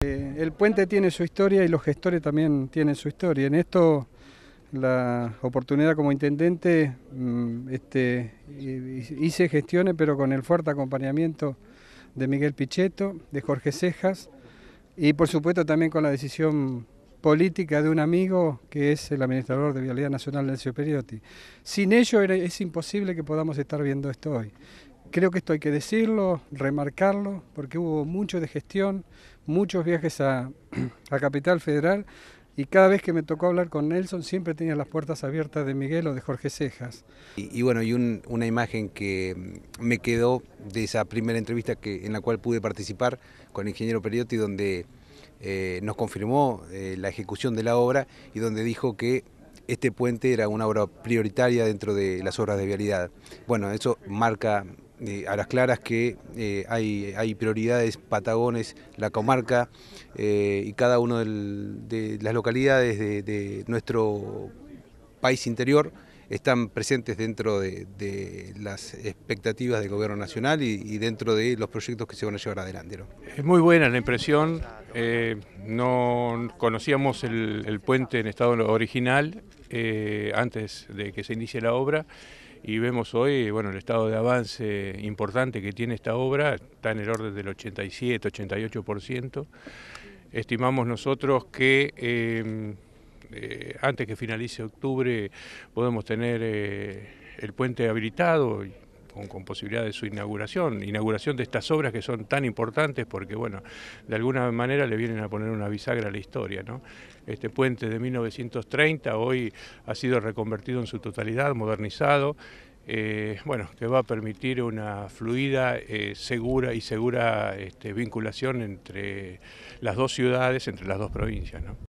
Eh, el puente tiene su historia y los gestores también tienen su historia. En esto la oportunidad como intendente mm, este, hice gestiones, pero con el fuerte acompañamiento de Miguel Pichetto, de Jorge Cejas y por supuesto también con la decisión política de un amigo que es el administrador de Vialidad Nacional, Nelson Periotti. Sin ello es imposible que podamos estar viendo esto hoy. Creo que esto hay que decirlo, remarcarlo, porque hubo mucho de gestión, muchos viajes a, Capital Federal y cada vez que me tocó hablar con Nelson siempre tenía las puertas abiertas de Miguel o de Jorge Cejas. Y, bueno, y una imagen que me quedó de esa primera entrevista que, en la cual pude participar con el ingeniero Periotti, donde eh, nos confirmó eh, la ejecución de la obra y donde dijo que este puente era una obra prioritaria dentro de las obras de vialidad. Bueno, eso marca eh, a las claras que eh, hay, prioridades, Patagones, la comarca eh, y cada una de las localidades de, nuestro país interior están presentes dentro de, las expectativas del gobierno nacional y, dentro de los proyectos que se van a llevar adelante. Es muy buena la impresión, no conocíamos el, puente en estado original antes de que se inicie la obra y vemos hoy bueno, el estado de avance importante que tiene esta obra, está en el orden del 87, 88%. Estimamos nosotros que eh, eh, antes que finalice octubre podemos tener eh, el puente habilitado con, posibilidad de su inauguración, inauguración de estas obras que son tan importantes porque, bueno, de alguna manera le vienen a poner una bisagra a la historia, ¿no? Este puente de 1930 hoy ha sido reconvertido en su totalidad, modernizado, eh, bueno, que va a permitir una fluida, eh, segura y segura este, vinculación entre las dos ciudades, entre las dos provincias. ¿no?